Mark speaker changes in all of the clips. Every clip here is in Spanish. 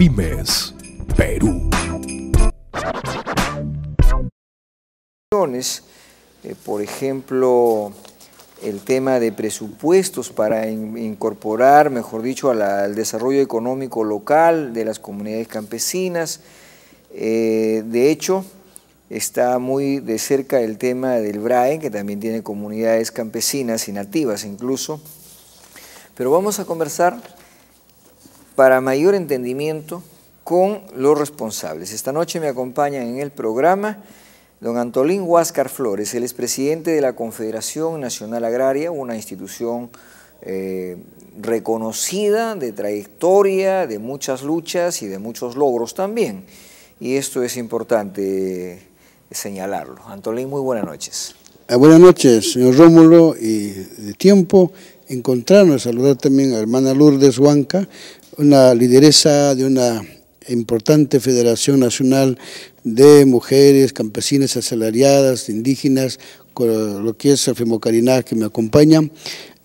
Speaker 1: Pymes Perú. Eh, por ejemplo, el tema de presupuestos para incorporar, mejor dicho, al desarrollo económico local de las comunidades campesinas. Eh, de hecho, está muy de cerca el tema del BRAE, que también tiene comunidades campesinas y nativas incluso. Pero vamos a conversar para mayor entendimiento con los responsables. Esta noche me acompaña en el programa don Antolín Huáscar Flores, el expresidente de la Confederación Nacional Agraria, una institución eh, reconocida de trayectoria, de muchas luchas y de muchos logros también. Y esto es importante eh, señalarlo. Antolín, muy buenas noches.
Speaker 2: Eh, buenas noches, señor Rómulo, y de tiempo encontrarnos, saludar también a hermana Lourdes Huanca, una lideresa de una importante Federación Nacional de Mujeres, Campesinas, Asalariadas, Indígenas, con lo que es el Cariná que me acompaña,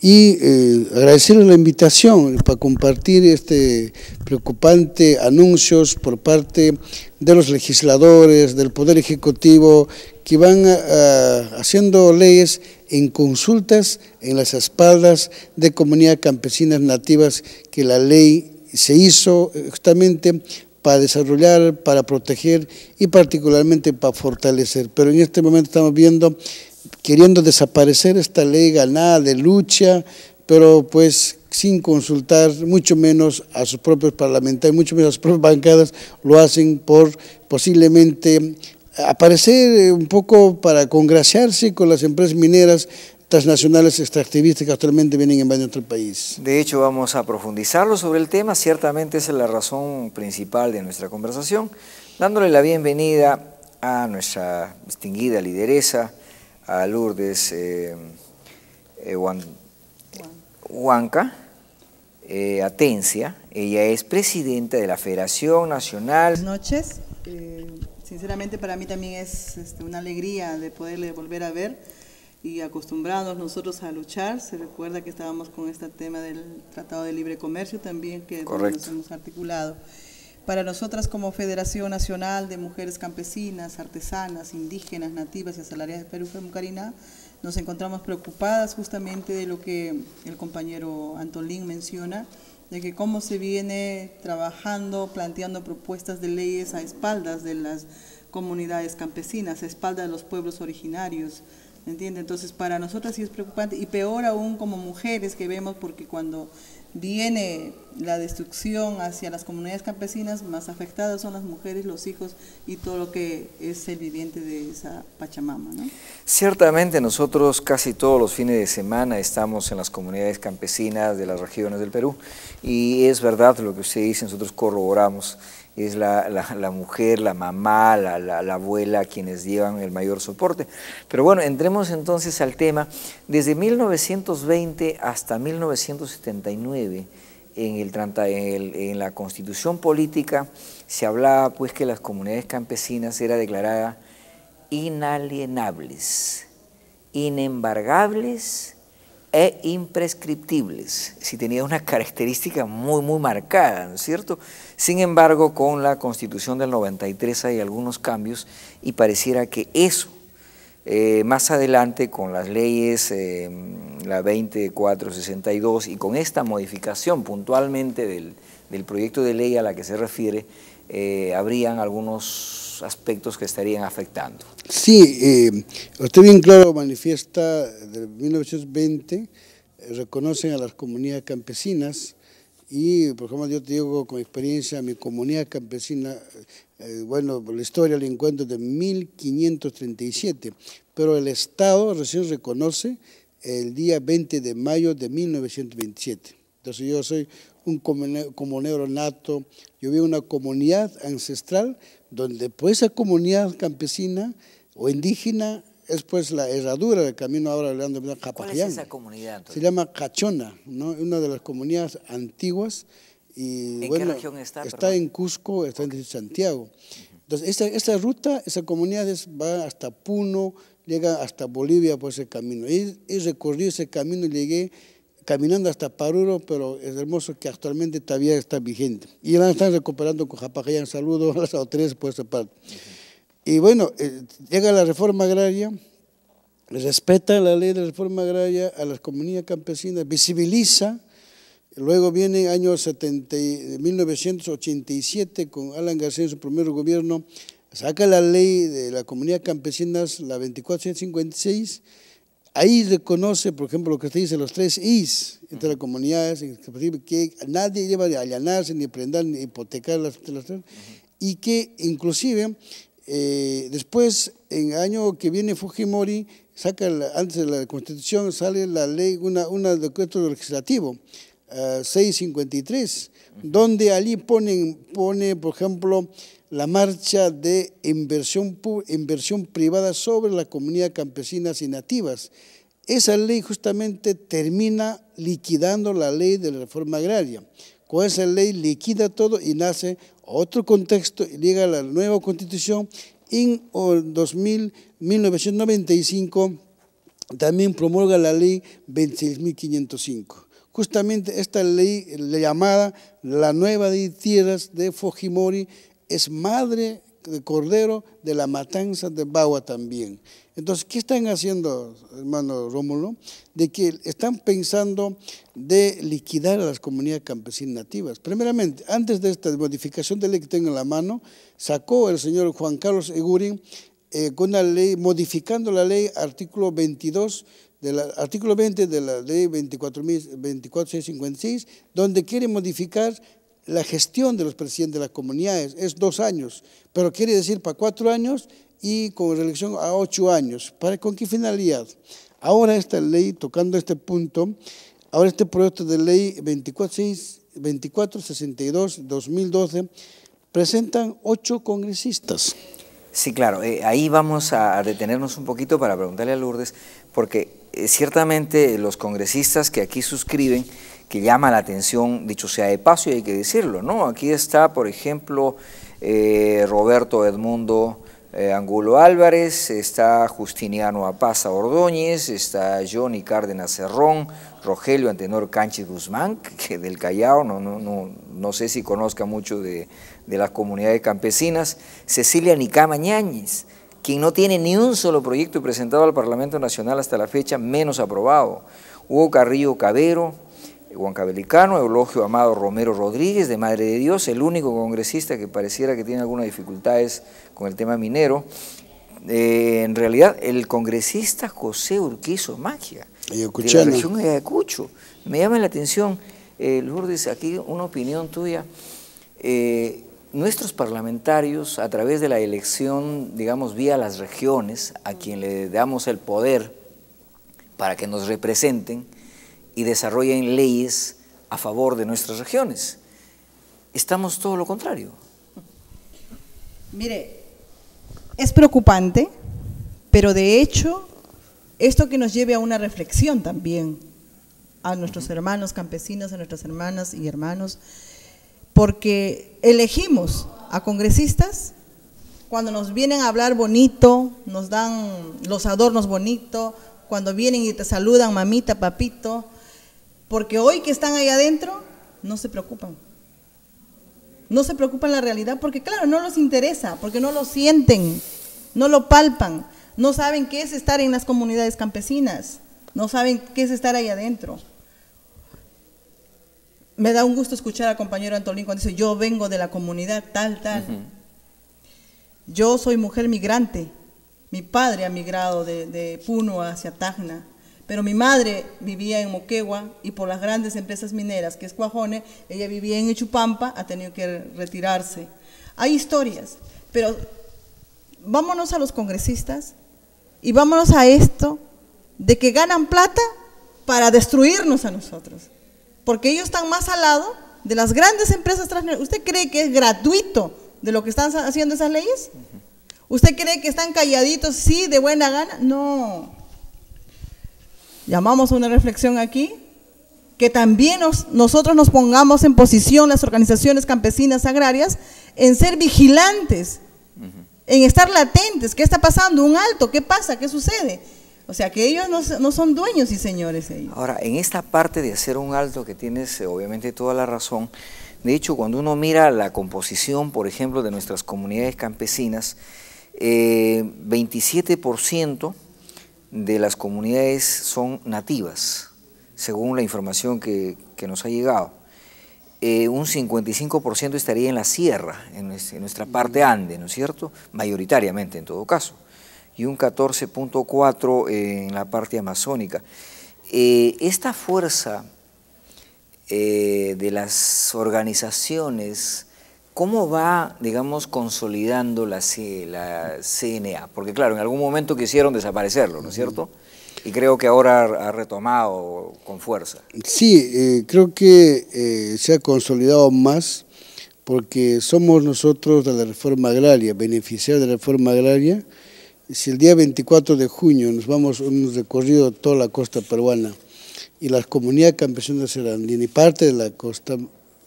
Speaker 2: y agradecer eh, agradecerle la invitación para compartir este preocupante anuncios por parte de los legisladores, del Poder Ejecutivo, que van eh, haciendo leyes en consultas en las espaldas de comunidades campesinas nativas que la ley se hizo eh, justamente para desarrollar, para proteger y particularmente para fortalecer. Pero en este momento estamos viendo, queriendo desaparecer esta ley ganada de lucha, pero pues sin consultar mucho menos a sus propios parlamentarios, mucho menos a sus propias bancadas, lo hacen por posiblemente aparecer eh, un poco para congraciarse con las empresas mineras nacionales extractivistas que actualmente vienen en nuestro país.
Speaker 1: De hecho, vamos a profundizarlo sobre el tema, ciertamente es la razón principal de nuestra conversación, dándole la bienvenida a nuestra distinguida lideresa, a Lourdes Huanca, eh, eh, eh, Atencia, ella es presidenta de la Federación Nacional. Buenas noches,
Speaker 3: sinceramente para mí también es este, una alegría de poderle volver a ver y acostumbrados nosotros a luchar. Se recuerda que estábamos con este tema del Tratado de Libre Comercio también, que nos hemos articulado. Para nosotras como Federación Nacional de Mujeres Campesinas, Artesanas, Indígenas, Nativas y Asalariadas de Perú, Femucarina, nos encontramos preocupadas justamente de lo que el compañero Antolín menciona, de que cómo se viene trabajando, planteando propuestas de leyes a espaldas de las comunidades campesinas, a espaldas de los pueblos originarios, entiende? Entonces para nosotras sí es preocupante y peor aún como mujeres que vemos porque cuando viene la destrucción hacia las comunidades campesinas, más afectadas son las mujeres, los hijos y todo lo que es el viviente de esa Pachamama. ¿no?
Speaker 1: Ciertamente nosotros casi todos los fines de semana estamos en las comunidades campesinas de las regiones del Perú y es verdad lo que usted dice, nosotros corroboramos es la, mujer, la mamá, la, la, abuela quienes llevan el mayor soporte. Pero bueno, entremos entonces al tema. Desde 1920 hasta 1979, en, la constitución política se hablaba pues que las comunidades campesinas eran declaradas inalienables, inembargables e imprescriptibles. Si tenía una característica muy, muy marcada, ¿no es cierto?, sin embargo, con la constitución del 93 hay algunos cambios y pareciera que eso, eh, más adelante con las leyes, eh, la 2462 y con esta modificación puntualmente del, del, proyecto de ley a la que se refiere, eh, habrían algunos aspectos que estarían afectando.
Speaker 2: Sí, eh, usted bien claro manifiesta de 1920, reconocen a las comunidades campesinas, y, por ejemplo, yo te digo, con experiencia, mi comunidad campesina, eh, bueno, la historia la encuentro de 1537, pero el Estado recién reconoce el día 20 de mayo de 1927. Entonces yo soy un comunero nato, yo vivo en una comunidad ancestral donde pues esa comunidad campesina o indígena es pues la herradura del camino ahora de Leandro ¿Cuál esa comunidad? Se llama Cachona, ¿no? una de las comunidades antiguas. Y, ¿En qué región está? Está en Cusco, está en Santiago. Entonces, esta, ruta, esa comunidad va hasta Puno, llega hasta Bolivia por pues, ese camino. Y, y recorrí ese camino y llegué caminando hasta Paruro, pero es hermoso que actualmente todavía está vigente. Y la están recuperando con Japajayán. Saludos a las autoridades por esa parte. Y bueno, eh, llega la reforma agraria, respeta la ley de la reforma agraria a las comunidades campesinas, visibiliza. Luego viene año 70, 1987 con Alan García en su primer gobierno, saca la ley de la comunidad campesinas, la 2456, ahí reconoce, por ejemplo, lo que usted dice, los tres Is entre las comunidades, que nadie lleva de allanarse, ni prendar, ni hipotecar las, y que inclusive eh, después, en el año que viene Fujimori, saca antes de la Constitución, sale la ley, una, una decreto legislativo, 653, ah, donde allí ponen, pone, por ejemplo, la marcha de inversión, inversión privada sobre la comunidad campesina y nativas. Esa ley justamente termina liquidando la ley de la reforma agraria esa ley liquida todo y nace otro contexto y llega la nueva constitución en 2000, 1995 también promulga la ley 26.505. Justamente esta ley, llamada la nueva de tierras de Fujimori, es madre de cordero de la matanza de Bagua también. Entonces, ¿qué están haciendo, hermano Rómulo? De que están pensando de liquidar a las comunidades campesinas nativas. Primeramente, antes de esta modificación de ley que tengo en la mano, sacó el señor Juan Carlos Egurin eh, con la ley, modificando la ley artículo 22 del artículo 20 de la ley 24.656, 24, donde quiere modificar la gestión de los presidentes de las comunidades es dos años, pero quiere decir para cuatro años y con reelección a ocho años. ¿Para con qué finalidad? Ahora esta ley, tocando este punto, ahora este proyecto de ley 2462-2012 presentan ocho congresistas.
Speaker 1: Sí, claro, eh, ahí vamos a detenernos un poquito para preguntarle a Lourdes, porque eh, ciertamente los congresistas que aquí suscriben, que llama la atención, dicho sea de paso, y hay que decirlo, ¿no? Aquí está, por ejemplo, eh, Roberto Edmundo eh, Angulo Álvarez, está Justiniano Apaza Ordóñez, está Johnny Cárdenas Cerrón, Rogelio Antenor canchi Guzmán, que del Callao, no, sé si conozca mucho de, la comunidad de campesinas, Cecilia Nicama Ñañez, quien no tiene ni un solo proyecto presentado al Parlamento Nacional hasta la fecha menos aprobado. Hugo Carrillo Cabero, Juan Cabelicano, Eulogio Amado Romero Rodríguez, de Madre de Dios, el único congresista que pareciera que tiene algunas dificultades con el tema minero. Eh, en realidad, el congresista José Urquizo Magia,
Speaker 2: de la región
Speaker 1: de Me llama la atención, eh, Lourdes, aquí una opinión tuya. Eh, Nuestros parlamentarios, a través de la elección, digamos, vía las regiones, a quien le damos el poder para que nos representen y desarrollen leyes a favor de nuestras regiones. Estamos todo lo contrario.
Speaker 3: Mire, es preocupante, pero de hecho, esto que nos lleve a una reflexión también, a nuestros hermanos campesinos, a nuestras hermanas y hermanos, porque elegimos a congresistas cuando nos vienen a hablar bonito, nos dan los adornos bonitos, cuando vienen y te saludan mamita, papito, porque hoy que están ahí adentro no se preocupan. No se preocupan la realidad porque claro, no los interesa, porque no lo sienten, no lo palpan, no saben qué es estar en las comunidades campesinas, no saben qué es estar ahí adentro me da un gusto escuchar al compañero Antolín cuando dice, yo vengo de la comunidad tal, tal. Yo soy mujer migrante. Mi padre ha migrado de, Puno hacia Tacna, pero mi madre vivía en Moquegua y por las grandes empresas mineras, que es Cuajone, ella vivía en Ichupampa, ha tenido que retirarse. Hay historias, pero vámonos a los congresistas y vámonos a esto de que ganan plata para destruirnos a nosotros porque ellos están más al lado de las grandes empresas transnacionales. ¿Usted cree que es gratuito de lo que están haciendo esas leyes? ¿Usted cree que están calladitos, sí, de buena gana? No. Llamamos a una reflexión aquí, que también nosotros nos pongamos en posición, las organizaciones campesinas agrarias, en ser vigilantes, en estar latentes, qué está pasando, un alto, qué pasa, qué sucede. O sea que ellos no, son dueños y señores ellos.
Speaker 1: Ahora, en esta parte de hacer un alto que tienes eh, obviamente toda la razón, de hecho cuando uno mira la composición, por ejemplo, de nuestras comunidades campesinas, 27% eh, de las comunidades son nativas, según la información que, nos ha llegado. Eh, un 55% estaría en la sierra, en, nuestra parte ande, ¿no es cierto? Mayoritariamente en todo caso y un 14.4 eh, en la parte amazónica. Eh, esta fuerza eh, de las organizaciones, ¿cómo va, digamos, consolidando la, CNA? Porque claro, en algún momento quisieron desaparecerlo, ¿no es cierto? Y creo que ahora ha retomado con fuerza.
Speaker 2: Sí, creo que se ha consolidado más porque somos nosotros de la reforma agraria, beneficiar de la reforma agraria, si el día 24 de junio nos vamos a un recorrido toda la costa peruana y las comunidades campesinas eran y parte de la costa,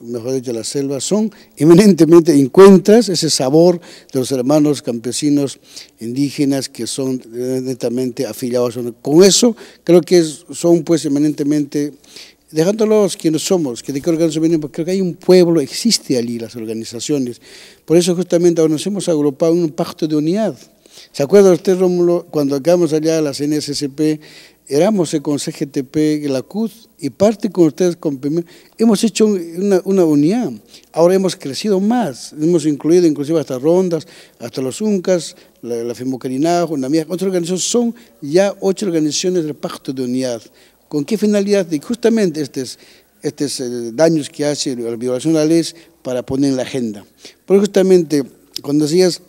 Speaker 2: mejor dicho, la selva, son eminentemente, encuentras ese sabor de los hermanos campesinos indígenas que son eh, netamente afiliados. Con eso creo que son pues eminentemente dejándolos quienes somos, que de qué organización venimos, creo que hay un pueblo, existe allí las organizaciones. Por eso justamente ahora nos hemos agrupado en un pacto de unidad ¿Se acuerda usted, Rómulo, cuando acabamos allá de la CNSCP, Éramos con CGTP, la CUD y parte con ustedes con hemos hecho una, una, unión. Ahora hemos crecido más, hemos incluido inclusive hasta Rondas, hasta los UNCAS, la, la una mía, otras organizaciones, son ya ocho organizaciones del Pacto de Unidad. ¿Con qué finalidad? Y justamente estos, estos eh, daños que hace la violación de la ley para poner en la agenda. Porque justamente cuando decías,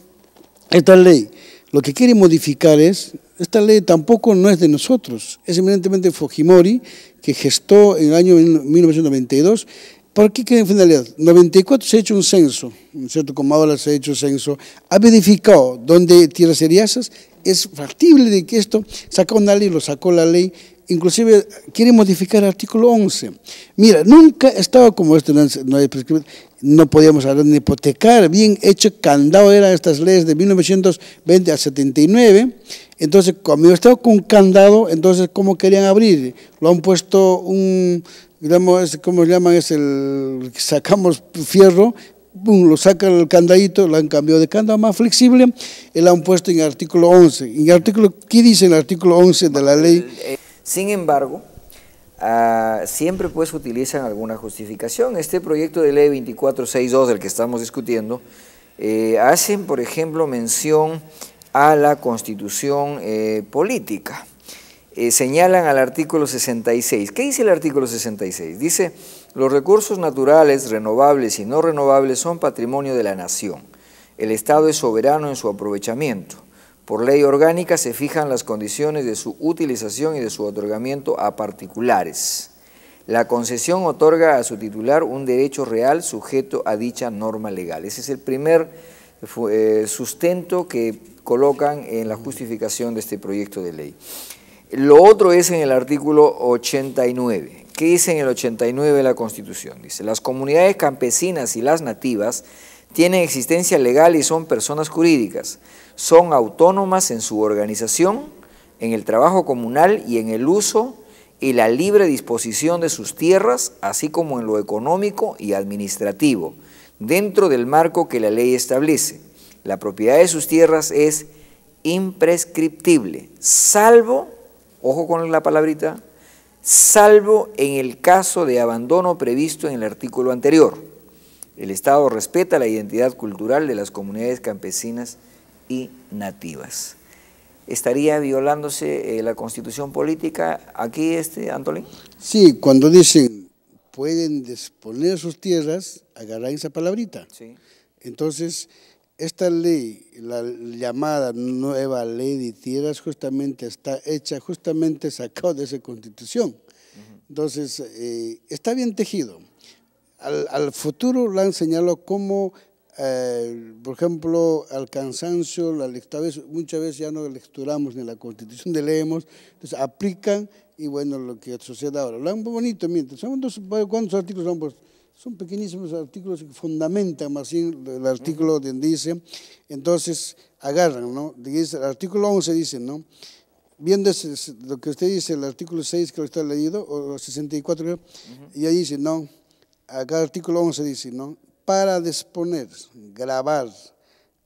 Speaker 2: esta ley, lo que quiere modificar es, esta ley tampoco no es de nosotros, es eminentemente Fujimori, que gestó en el año 1992. ¿Por qué que en finalidad? 94 se ha hecho un censo, ¿no cierto? como ahora se ha hecho un censo, ha verificado dónde tierras seriasas, es factible de que esto, sacó una ley, lo sacó la ley, inclusive quiere modificar el artículo 11. Mira, nunca estaba como esto, no hay prescripción no podíamos hablar de hipotecar, bien hecho candado eran estas leyes de 1920 a 79, entonces cuando yo estaba con candado, entonces ¿cómo querían abrir? Lo han puesto un, digamos, ¿cómo llaman? Es el, sacamos fierro, lo sacan el candadito, lo han cambiado de candado más flexible y lo han puesto en el artículo 11. En artículo, ¿Qué dice el artículo 11 de la ley? Eh,
Speaker 1: sin embargo, Ah, siempre pues utilizan alguna justificación. Este proyecto de ley 2462 del que estamos discutiendo, eh, hacen por ejemplo mención a la constitución eh, política. Eh, señalan al artículo 66. ¿Qué dice el artículo 66? Dice, los recursos naturales, renovables y no renovables son patrimonio de la nación. El Estado es soberano en su aprovechamiento. Por ley orgánica se fijan las condiciones de su utilización y de su otorgamiento a particulares. La concesión otorga a su titular un derecho real sujeto a dicha norma legal. Ese es el primer eh, sustento que colocan en la justificación de este proyecto de ley. Lo otro es en el artículo 89. ¿Qué dice en el 89 de la Constitución? Dice, las comunidades campesinas y las nativas tienen existencia legal y son personas jurídicas. Son autónomas en su organización, en el trabajo comunal y en el uso y la libre disposición de sus tierras, así como en lo económico y administrativo, dentro del marco que la ley establece. La propiedad de sus tierras es imprescriptible, salvo, ojo con la palabrita, salvo en el caso de abandono previsto en el artículo anterior. El Estado respeta la identidad cultural de las comunidades campesinas y nativas. ¿Estaría violándose eh, la constitución política
Speaker 2: aquí, este, Antolín? Sí, cuando dicen pueden disponer sus tierras, agarran esa palabrita. Entonces, esta ley, la llamada nueva ley de tierras, justamente está hecha, justamente sacado de esa constitución. Entonces, eh, está bien tejido al, futuro le han señalado como, eh, por ejemplo, al cansancio, la lectura, muchas veces ya no lecturamos ni la constitución, leemos, entonces aplican y bueno, lo que sucede ahora. Lo han bonito, mientras, ¿cuántos artículos son? Pues Son pequeñísimos artículos que fundamentan más bien el artículo donde dice, entonces agarran, ¿no? Dice, el artículo 11 dice, ¿no? Viendo lo que usted dice, el artículo 6 que lo está leído, o 64, y ahí dice, no, acá el artículo 11 dice, ¿no? Para disponer, grabar,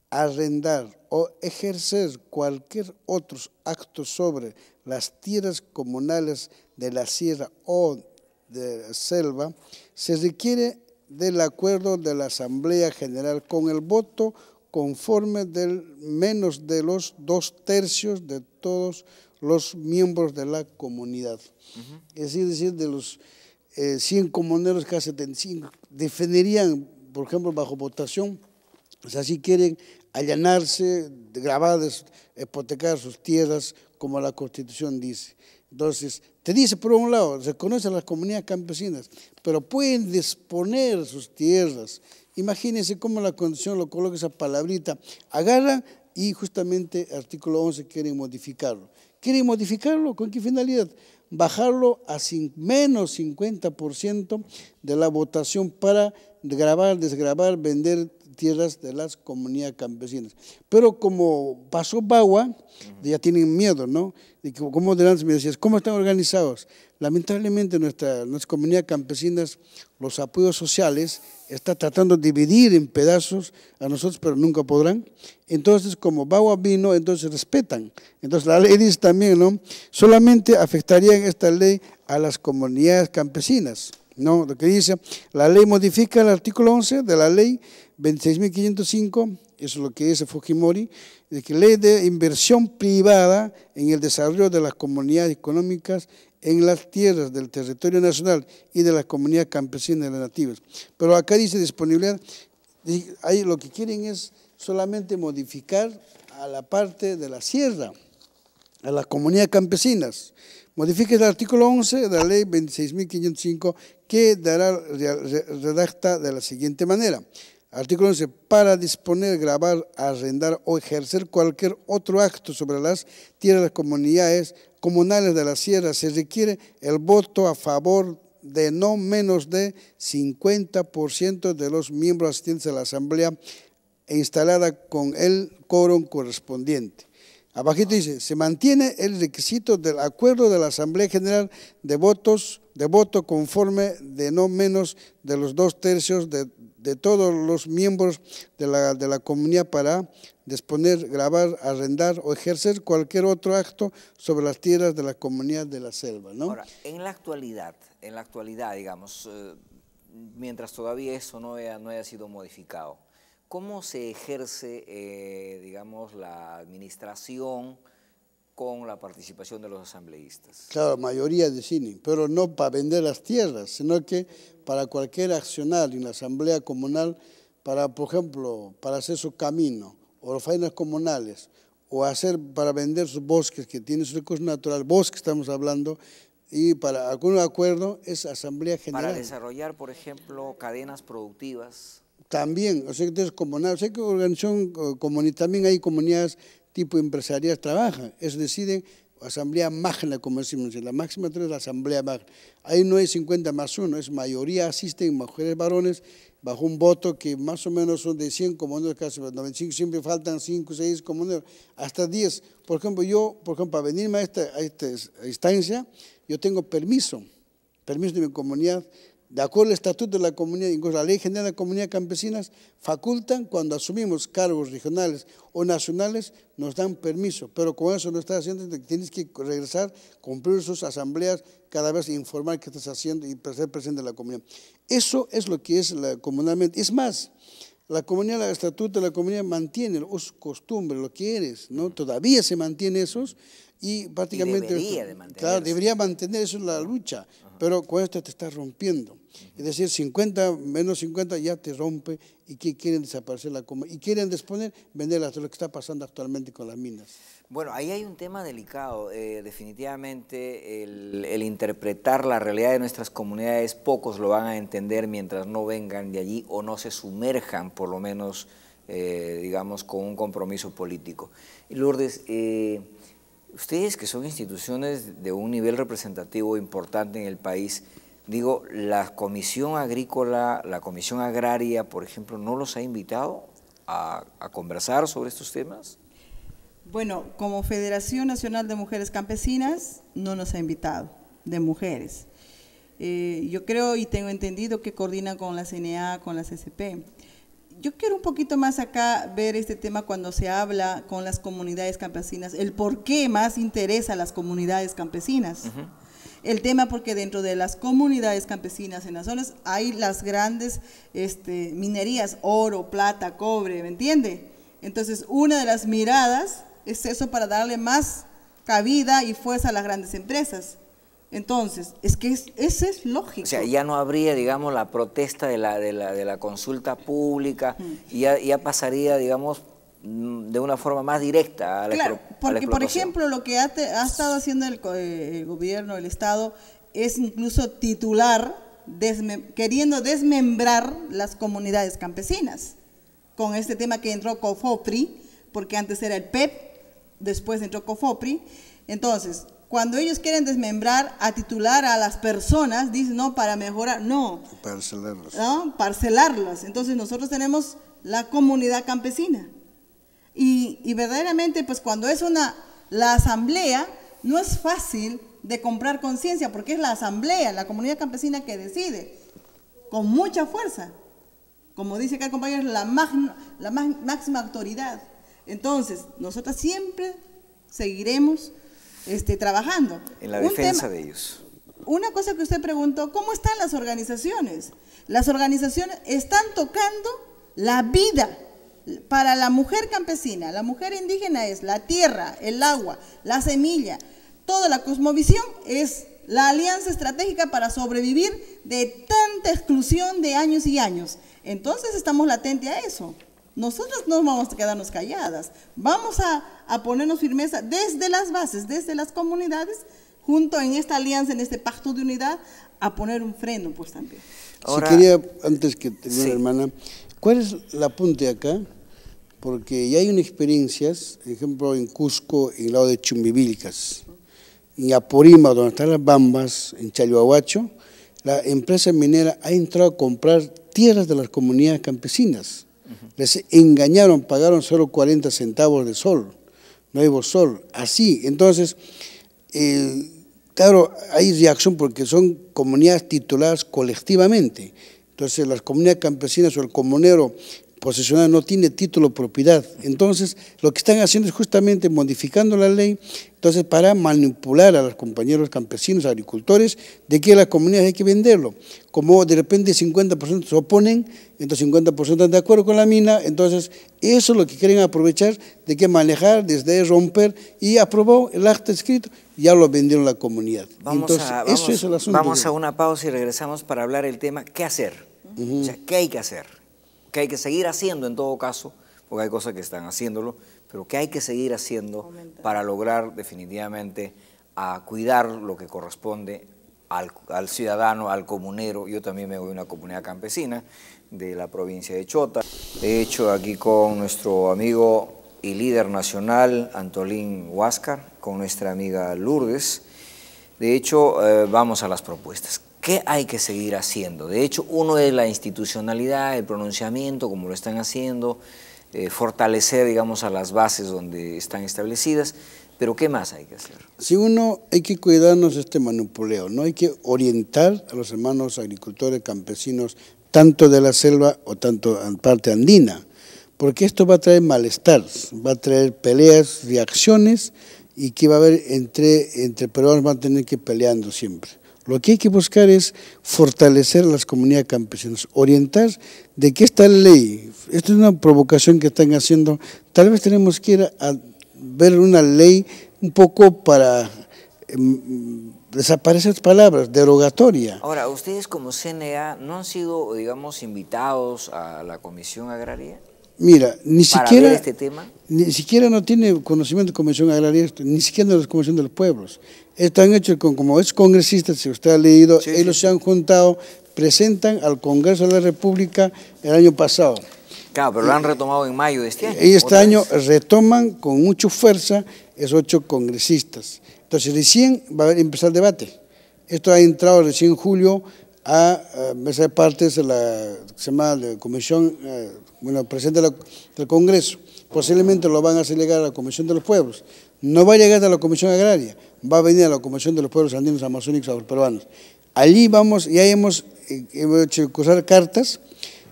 Speaker 2: arrendar o ejercer cualquier otro acto sobre las tierras comunales de la sierra o de la selva, se requiere del acuerdo de la Asamblea General con el voto conforme del menos de los dos tercios de todos los miembros de la comunidad. Es decir, de los 100 eh, comuneros, casi 75, defenderían, por ejemplo, bajo votación, o sea, si quieren allanarse, grabar, hipotecar sus tierras, como la Constitución dice. Entonces, te dice, por un lado, conocen las comunidades campesinas, pero pueden disponer sus tierras. Imagínense cómo la Constitución lo coloca esa palabrita. Agarra y justamente artículo 11 quieren modificarlo. ¿Quieren modificarlo? ¿Con qué finalidad? bajarlo a menos 50% de la votación para grabar, desgrabar, vender tierras de las comunidades campesinas. Pero como pasó Bagua, ya tienen miedo, ¿no? Y como delante me decías, ¿cómo están organizados? Lamentablemente nuestra, nuestras comunidades campesinas, los apoyos sociales, está tratando de dividir en pedazos a nosotros, pero nunca podrán. Entonces, como Bagua vino, entonces respetan. Entonces la ley dice también, ¿no? Solamente afectaría esta ley a las comunidades campesinas. No, lo que dice, la ley modifica el artículo 11 de la ley 26.505, eso es lo que dice Fujimori, de que ley de inversión privada en el desarrollo de las comunidades económicas en las tierras del territorio nacional y de las comunidades campesinas nativas. Pero acá dice disponibilidad, ahí lo que quieren es solamente modificar a la parte de la sierra, a las comunidades campesinas. Modifique el artículo 11 de la ley 26.505 que dará, redacta de la siguiente manera. Artículo 11. Para disponer, grabar, arrendar o ejercer cualquier otro acto sobre las tierras comunidades comunales de la sierra se requiere el voto a favor de no menos de 50% de los miembros asistentes de la asamblea instalada con el quórum correspondiente. Abajito dice, se mantiene el requisito del acuerdo de la Asamblea General de votos de voto conforme de no menos de los dos tercios de de todos los miembros de la, de la comunidad para disponer, grabar, arrendar o ejercer cualquier otro acto sobre las tierras de la comunidad de la selva. ¿no? Ahora,
Speaker 1: en la actualidad, en la actualidad, digamos, eh, mientras todavía eso no haya, no haya sido modificado, ¿cómo se ejerce, eh, digamos, la administración? con la participación de los asambleístas.
Speaker 2: Claro, mayoría de cine, pero no para vender las tierras, sino que para cualquier accionar en la asamblea comunal, para, por ejemplo, para hacer su camino, o las faenas comunales, o hacer para vender sus bosques, que tienen sus recursos natural, bosques estamos hablando, y para algún acuerdo es asamblea general. Para
Speaker 1: desarrollar, por ejemplo, cadenas productivas.
Speaker 2: También, o sea, que es comunal, o sea, que organización eh, comunitaria, también hay comunidades tipo empresarias trabajan, es deciden asamblea magna, como decimos, la máxima es la asamblea magna. Ahí no es 50 más 1, es mayoría asisten mujeres varones bajo un voto que más o menos son de 100 comuneros, casi 95, siempre faltan 5, 6 comuneros, hasta 10. Por ejemplo, yo, por ejemplo, para venirme a esta, a esta instancia, yo tengo permiso, permiso de mi comunidad de acuerdo al Estatuto de la Comunidad, incluso la Ley General de la Comunidad Campesinas, facultan cuando asumimos cargos regionales o nacionales, nos dan permiso, pero con eso no estás haciendo, tienes que regresar, cumplir sus asambleas, cada vez informar qué estás haciendo y ser presente en la comunidad. Eso es lo que es la, comunalmente. Es más, la comunidad, el estatuto de la comunidad mantiene los costumbres, lo que eres, ¿no? Todavía se mantiene esos y prácticamente... debería de mantener. Claro, debería mantener eso en la lucha, pero con esto te estás rompiendo. Es decir, 50 menos 50 ya te rompe y quieren desaparecer la comunidad Y quieren disponer, venderlas, lo que está pasando actualmente con las minas.
Speaker 1: Bueno, ahí hay un tema delicado. Eh, definitivamente el, interpretar la realidad de nuestras comunidades, pocos lo van a entender mientras no vengan de allí o no se sumerjan, por lo menos, eh, digamos, con un compromiso político. Lourdes, eh, ustedes que son instituciones de un nivel representativo importante en el país, Digo, la Comisión Agrícola, la Comisión Agraria, por ejemplo, ¿no los ha invitado a, conversar sobre estos temas?
Speaker 3: Bueno, como Federación Nacional de Mujeres Campesinas, no nos ha invitado, de mujeres. Eh, yo creo y tengo entendido que coordina con la CNA, con la CSP. Yo quiero un poquito más acá ver este tema cuando se habla con las comunidades campesinas, el por qué más interesa a las comunidades campesinas el tema porque dentro de las comunidades campesinas en las zonas hay las grandes este, minerías, oro, plata, cobre, ¿me entiende? Entonces, una de las miradas es eso para darle más cabida y fuerza a las grandes empresas. Entonces, es que es, eso es lógico. O sea,
Speaker 1: ya no habría, digamos, la protesta de la, de la, de la consulta pública, y ya, ya, pasaría, digamos, Mm, de una forma más directa Claro, porque por ejemplo
Speaker 3: lo que ha, estado haciendo eh, el, gobierno, el Estado, es incluso titular, queriendo desmembrar las comunidades campesinas, con este tema que entró COFOPRI, porque antes era el PEP, e después entró COFOPRI. Entonces, cuando ellos quieren desmembrar a titular a las personas, dicen no para mejorar, no.
Speaker 2: Parcelarlas.
Speaker 3: ¿no? Parcelarlas. Entonces nosotros tenemos la comunidad campesina. Y, verdaderamente, pues cuando es una, la asamblea, no es fácil de comprar conciencia, porque es la asamblea, la comunidad campesina que decide, con mucha fuerza. Como dice acá el compañero, es la, la máxima autoridad. Entonces, nosotros siempre seguiremos este, trabajando. En la defensa de ellos. Una cosa que usted preguntó, ¿cómo están las organizaciones? Las organizaciones están tocando la vida para la mujer campesina, la mujer indígena es la tierra, el agua, la semilla, toda la cosmovisión es la alianza estratégica para sobrevivir de tanta exclusión de años y años. Entonces estamos latente a eso. Nosotros no vamos a quedarnos calladas, vamos a, ponernos firmeza desde las bases, desde las comunidades, junto en esta alianza, en este pacto de unidad, a poner un freno pues también.
Speaker 2: si quería, antes que hermana, ¿Cuál es la apunte acá? Porque ya hay unas experiencias, por ejemplo, en Cusco, en el lado de Chumbivilcas, en Aporima, donde están las bambas, en Chayuahuacho, la empresa minera ha entrado a comprar tierras de las comunidades campesinas. Les engañaron, pagaron solo 40 centavos de sol, nuevo sol, así. Entonces, eh, claro, hay reacción porque son comunidades tituladas colectivamente. Entonces, las comunidades campesinas o el comunero posesional no tiene título propiedad. Entonces, lo que están haciendo es justamente modificando la ley, entonces para manipular a los compañeros campesinos, agricultores, de que las comunidades hay que venderlo. Como de repente 50% se oponen, entonces 50% están de acuerdo con la mina, entonces eso es lo que quieren aprovechar, de que manejar, desde romper, y aprobó el acta escrito, ya lo vendieron la comunidad. Vamos a, eso es Vamos a
Speaker 1: una pausa y regresamos para hablar el tema, ¿qué hacer? O sea, ¿qué hay que hacer? que hay que seguir haciendo en todo caso, porque hay cosas que están haciéndolo, pero que hay que seguir haciendo para lograr definitivamente a cuidar lo que corresponde al, ciudadano, al comunero. Yo también me voy a una comunidad campesina de la provincia de Chota. De hecho, aquí con nuestro amigo y líder nacional, Antolín Huáscar, con nuestra amiga Lourdes. De hecho, eh, vamos a las propuestas. ¿Qué hay que seguir haciendo? De hecho, uno es la institucionalidad, el pronunciamiento, como lo están haciendo, eh, fortalecer, digamos, a las bases donde están establecidas, pero ¿qué más hay que hacer?
Speaker 2: Si uno, hay que cuidarnos de este manipuleo, ¿no? Hay que orientar a los hermanos agricultores, campesinos, tanto de la selva o tanto en parte andina, porque esto va a traer malestar, va a traer peleas, reacciones, y que va a haber entre, entre peruanos van a tener que ir peleando siempre. Lo que hay que buscar es fortalecer las comunidades campesinas, orientar de que esta ley, Esta es una provocación que están haciendo, tal vez tenemos que ir a, ver una ley un poco para em, desaparecer palabras, derogatoria.
Speaker 1: Ahora, ¿ustedes como CNA no han sido, digamos, invitados a la Comisión Agraria?
Speaker 2: Mira, ni siquiera este tema? ni siquiera no tiene conocimiento de Comisión Agraria, ni siquiera de la Comisión de los Pueblos están hechos con, como es congresistas, si usted ha leído, ellos se han juntado, presentan al Congreso de la República el año pasado.
Speaker 1: Claro, pero lo han retomado en mayo de este año. Y este año
Speaker 2: retoman con mucha fuerza esos ocho congresistas. Entonces recién va a empezar el debate. Esto ha entrado recién en julio a, a partes de la, se llama comisión, eh, bueno, presente del Congreso. Posiblemente lo van a hacer llegar a la Comisión de los Pueblos. No va a llegar a la Comisión Agraria, va a venir a la Comisión de los Pueblos Andinos, Amazónicos, peruanos. Allí vamos, y hemos, eh, hemos hecho cruzar cartas,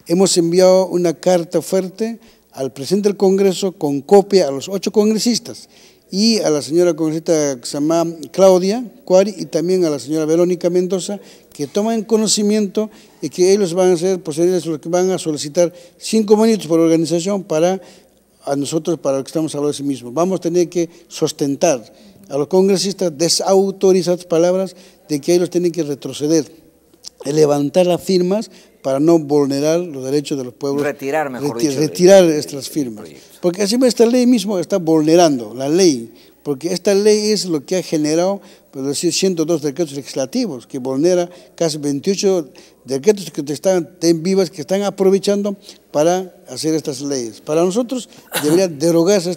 Speaker 2: hemos enviado una carta fuerte al presidente del Congreso con copia a los ocho congresistas y a la señora congresista Xamá Claudia Cuari y también a la señora Verónica Mendoza, que toman conocimiento y que ellos van a ser los que van a solicitar cinco minutos por organización para a nosotros para lo que estamos hablando de sí mismos. Vamos a tener que sustentar a los congresistas, desautorizar las palabras, de que ellos tienen que retroceder, levantar las firmas para no vulnerar los derechos de los pueblos. Retirar, mejor dicho, Retirar estas firmas. Porque encima esta ley mismo está vulnerando la ley, porque esta ley es lo que ha generado pero decir, 102 decretos legislativos que vulnera casi 28 decretos que están en vivas, que están aprovechando para hacer estas leyes. Para nosotros debería derogarse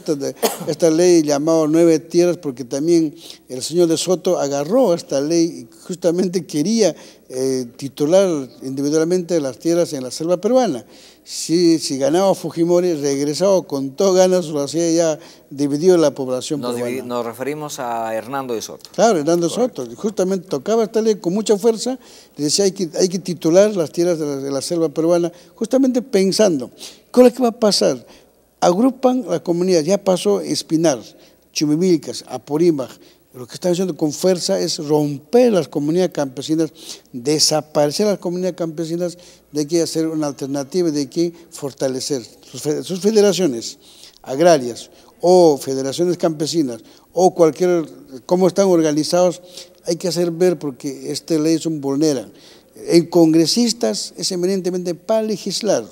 Speaker 2: esta, ley llamada Nueve Tierras, porque también el señor de Soto agarró esta ley y justamente quería eh, titular individualmente las tierras en la selva peruana si, ganaba Fujimori, regresaba con todas ganas, lo hacía ya dividido la población nos, peruana.
Speaker 1: nos referimos a Hernando de Soto.
Speaker 2: Claro, Hernando de Soto. Justamente tocaba esta ley con mucha fuerza, decía hay que, hay que titular las tierras de la, selva peruana, justamente pensando, ¿qué es que va a pasar? Agrupan la comunidad, ya pasó Espinar, Chumimilcas, Apurímac, lo que están haciendo con fuerza es romper las comunidades campesinas, desaparecer las comunidades campesinas, de que hacer una alternativa, de que fortalecer sus federaciones agrarias o federaciones campesinas o cualquier, cómo están organizados, hay que hacer ver porque esta ley es un vulnera. En congresistas es eminentemente para legislar,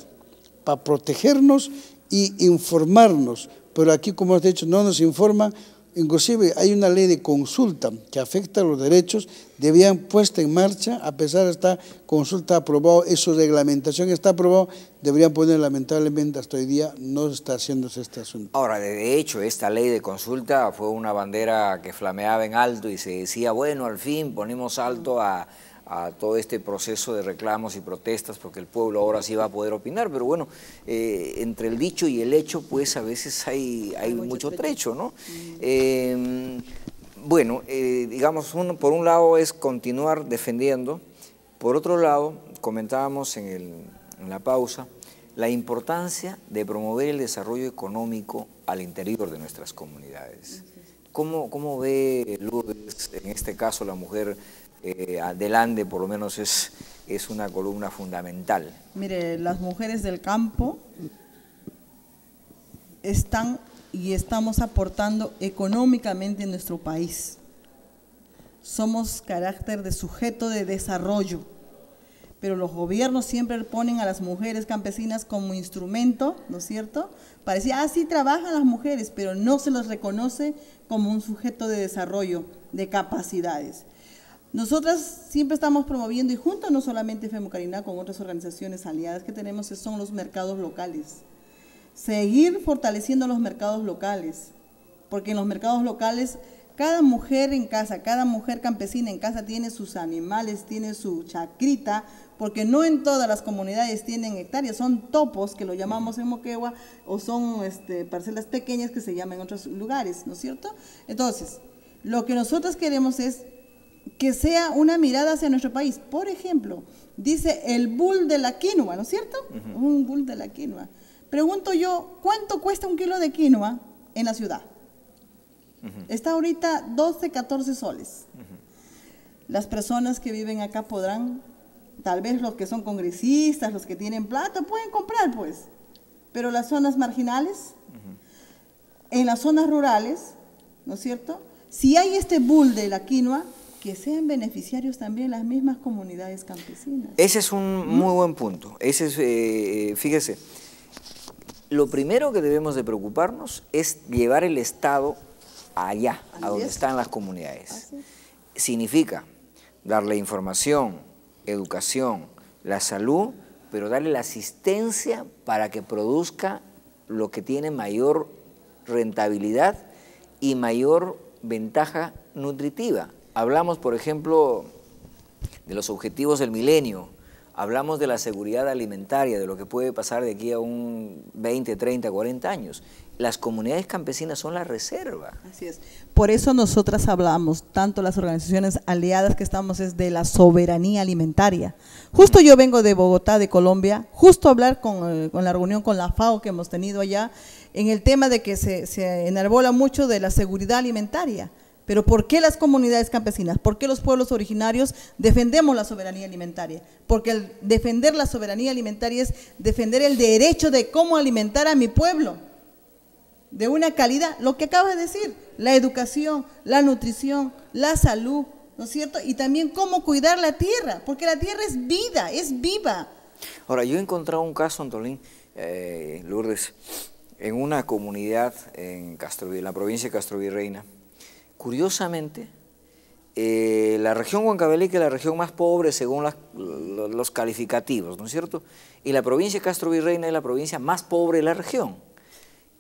Speaker 2: para protegernos y informarnos, pero aquí, como has dicho, no nos informa. Inclusive hay una ley de consulta que afecta a los derechos, debían puesta en marcha, a pesar de esta consulta aprobada, esa reglamentación está aprobada, deberían poner lamentablemente hasta hoy día no está haciéndose este asunto.
Speaker 1: Ahora, de hecho, esta ley de consulta fue una bandera que flameaba en alto y se decía, bueno, al fin ponemos alto a a todo este proceso de reclamos y protestas, porque el pueblo ahora sí va a poder opinar, pero bueno, eh, entre el dicho y el hecho, pues a veces hay, hay, mucho, trecho, ¿no? Mm. Em, bueno, eh, digamos, uno por un lado es continuar defendiendo, por otro lado, comentábamos en, la pausa, la importancia de promover el desarrollo económico al interior de nuestras comunidades. ¿Cómo, cómo ve Lourdes, en este caso la mujer eh, adelante por lo menos es, es una columna fundamental.
Speaker 3: Mire, las mujeres del campo están y estamos aportando económicamente en nuestro país. Somos carácter de sujeto de desarrollo, pero los gobiernos siempre ponen a las mujeres campesinas como instrumento, ¿no es cierto? Parecía, así ah, trabajan las mujeres, pero no se los reconoce como un sujeto de desarrollo, de capacidades. Nosotras siempre estamos promoviendo, y junto no solamente Femucarina, con otras organizaciones aliadas que tenemos, son los mercados locales. Seguir fortaleciendo los mercados locales, porque en los mercados locales cada mujer en casa, cada mujer campesina en casa tiene sus animales, tiene su chacrita, porque no en todas las comunidades tienen hectáreas, son topos que lo llamamos en Moquegua o son este, parcelas pequeñas que se llaman en otros lugares, ¿no es cierto? Entonces, lo que nosotros queremos es que sea una mirada hacia nuestro país. Por ejemplo, dice el bull de la quinoa, ¿no es cierto? Un bull de la quinoa. Pregunto yo, ¿cuánto cuesta un kilo de quinoa en la ciudad? Está ahorita 12, 14 soles. Las personas que viven acá podrán, tal vez los que son congresistas, los que tienen plata, pueden comprar, pues. Pero las zonas marginales, en las zonas rurales, ¿no es cierto? Si hay este bull de la quinoa, que sean beneficiarios también las mismas comunidades campesinas.
Speaker 1: Ese es un muy buen punto. Ese es, eh, fíjese, lo primero que debemos de preocuparnos es llevar el Estado allá, a donde están las comunidades. Significa darle información, educación, la salud, pero darle la asistencia para que produzca lo que tiene mayor rentabilidad y mayor ventaja nutritiva. Hablamos, por ejemplo, de los objetivos del milenio, hablamos de la seguridad alimentaria, de lo que puede pasar de aquí a un 20, 30, 40 años. Las comunidades campesinas son la reserva. Así es.
Speaker 3: Por eso nosotras hablamos, tanto las organizaciones aliadas que estamos, es de la soberanía alimentaria. Justo yo vengo de Bogotá, de Colombia, justo hablar con, eh, la reunión con la FAO que hemos tenido allá, en el tema de que se enarbola mucho de la seguridad alimentaria. Pero ¿por qué las comunidades campesinas? ¿Por qué los pueblos originarios defendemos la soberanía alimentaria? Porque defender la soberanía alimentaria es defender el derecho de cómo alimentar a mi pueblo. De una calidad, lo que acabas de decir, la educación, la nutrición, la salud, ¿no es cierto? Y también cómo cuidar la tierra, porque la tierra es vida, es viva.
Speaker 1: Ahora, yo he encontrado un caso, Antolín, eh, Lourdes, en una comunidad en, Castro, en la provincia de Castrovirreina, Curiosamente, eh, la región Huancavelica es la región más pobre según los calificativos, ¿no es cierto? Y la provincia de Castro Virreina es la provincia más pobre de la región.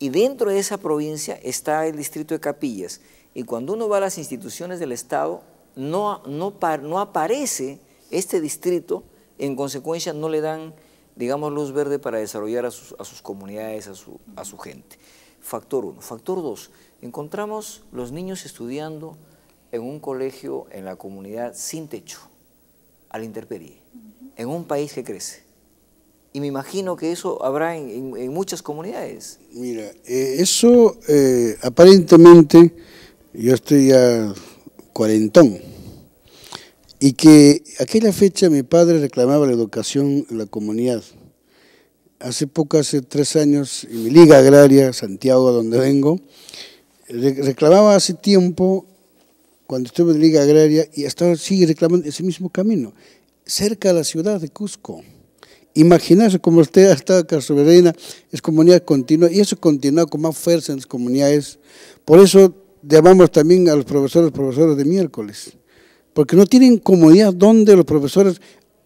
Speaker 1: Y dentro de esa provincia está el distrito de Capillas. Y cuando uno va a las instituciones del Estado, no, no, no aparece este distrito, en consecuencia no le dan, digamos, luz verde para desarrollar a sus, comunidades, a su, a su gente. Factor uno. Factor dos, encontramos los niños estudiando en un colegio en la comunidad sin techo, al Interperie, en un país que crece. Y me imagino que eso habrá en, muchas comunidades.
Speaker 2: Mira, eh, eso eh, aparentemente, yo estoy ya cuarentón, y que aquella fecha mi padre reclamaba la educación en la comunidad. Hace poco, hace tres años, en mi liga agraria, Santiago, donde vengo, reclamaba hace tiempo, cuando estuve en Liga Agraria, y hasta sigue reclamando ese mismo camino, cerca de la ciudad de Cusco. Imaginarse como usted ha estado acá es comunidad continua, y eso continúa con más fuerza en las comunidades. Por eso llamamos también a los profesores, profesores de miércoles, porque no tienen comunidad donde los profesores,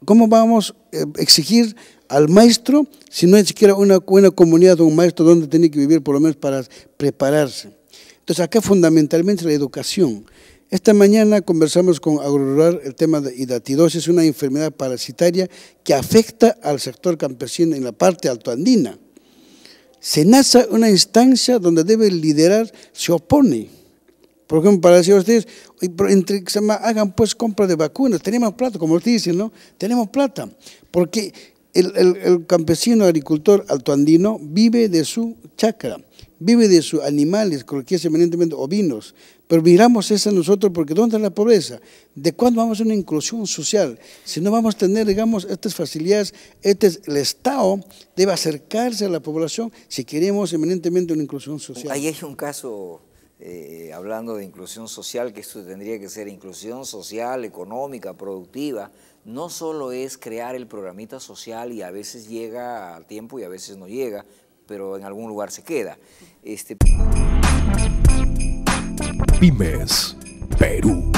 Speaker 2: ¿cómo vamos a exigir al maestro si no hay siquiera una, buena comunidad de un maestro donde tiene que vivir por lo menos para prepararse? Entonces acá fundamentalmente la educación. Esta mañana conversamos con Agrorural el tema de hidatidosis, una enfermedad parasitaria que afecta al sector campesino en la parte altoandina. nace una instancia donde debe liderar, se opone. Por ejemplo, para decir a ustedes, entre, hagan pues compra de vacunas, tenemos plata, como ustedes dicen, ¿no? Tenemos plata, porque el, campesino agricultor altoandino vive de su chacra, vive de sus animales, cualquier eminentemente ovinos. Pero miramos eso nosotros porque ¿dónde está la pobreza? ¿De cuándo vamos a una inclusión social? Si no vamos a tener, digamos, estas facilidades, este el Estado debe acercarse a la población si queremos eminentemente una inclusión social. Ahí hay
Speaker 1: un caso, eh, hablando de inclusión social, que esto tendría que ser inclusión social, económica, productiva, no solo es crear el programita social y a veces llega a tiempo y a veces no llega, pero en algún lugar se queda. Este... Pymes, Perú.